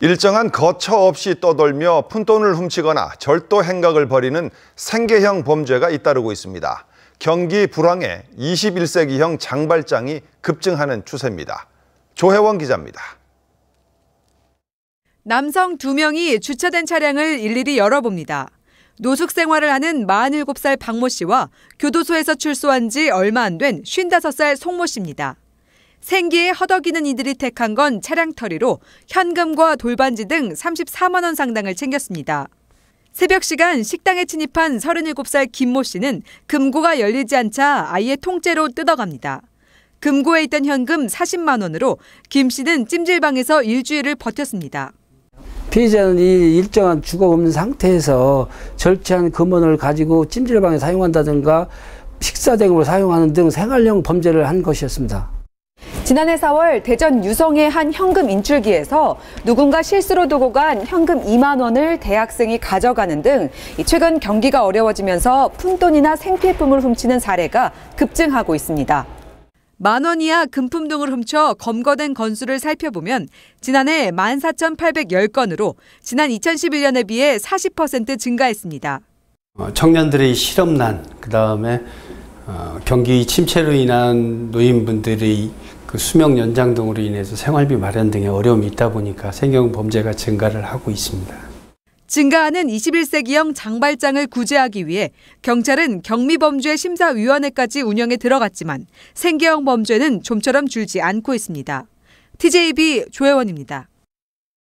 일정한 거처 없이 떠돌며 푼돈을 훔치거나 절도 행각을 벌이는 생계형 범죄가 잇따르고 있습니다. 경기 불황에 21세기형 장발장이 급증하는 추세입니다. 조혜원 기자입니다. 남성 두명이 주차된 차량을 일일이 열어봅니다. 노숙 생활을 하는 47살 박모 씨와 교도소에서 출소한 지 얼마 안 된 55살 송모 씨입니다. 생기에 허덕이는 이들이 택한 건 차량털이로 현금과 돌반지 등 34만 원 상당을 챙겼습니다. 새벽 시간 식당에 침입한 37살 김모 씨는 금고가 열리지 않자 아예 통째로 뜯어갑니다. 금고에 있던 현금 40만 원으로 김 씨는 찜질방에서 일주일을 버텼습니다. 피해자는 이 일정한 주거 없는 상태에서 절취한 금원을 가지고 찜질방에 사용한다든가 식사 등으로 사용하는 등 생활형 범죄를 한 것이었습니다. 지난해 4월 대전 유성의 한 현금 인출기에서 누군가 실수로 두고 간 현금 2만 원을 대학생이 가져가는 등 최근 경기가 어려워지면서 푼돈이나 생필품을 훔치는 사례가 급증하고 있습니다. 만 원 이하 금품 등을 훔쳐 검거된 건수를 살펴보면 지난해 14,810건으로 지난 2011년에 비해 40% 증가했습니다. 어, 청년들의 실업난, 그다음에 어, 경기 침체로 인한 노인분들의 그 수명 연장 등으로 인해서 생활비 마련 등의 어려움이 있다 보니까 생경 범죄가 증가를 하고 있습니다. 증가하는 21세기형 장발장을 구제하기 위해 경찰은 경미범죄심사위원회까지 운영에 들어갔지만 생계형 범죄는 좀처럼 줄지 않고 있습니다. TJB 조혜원입니다.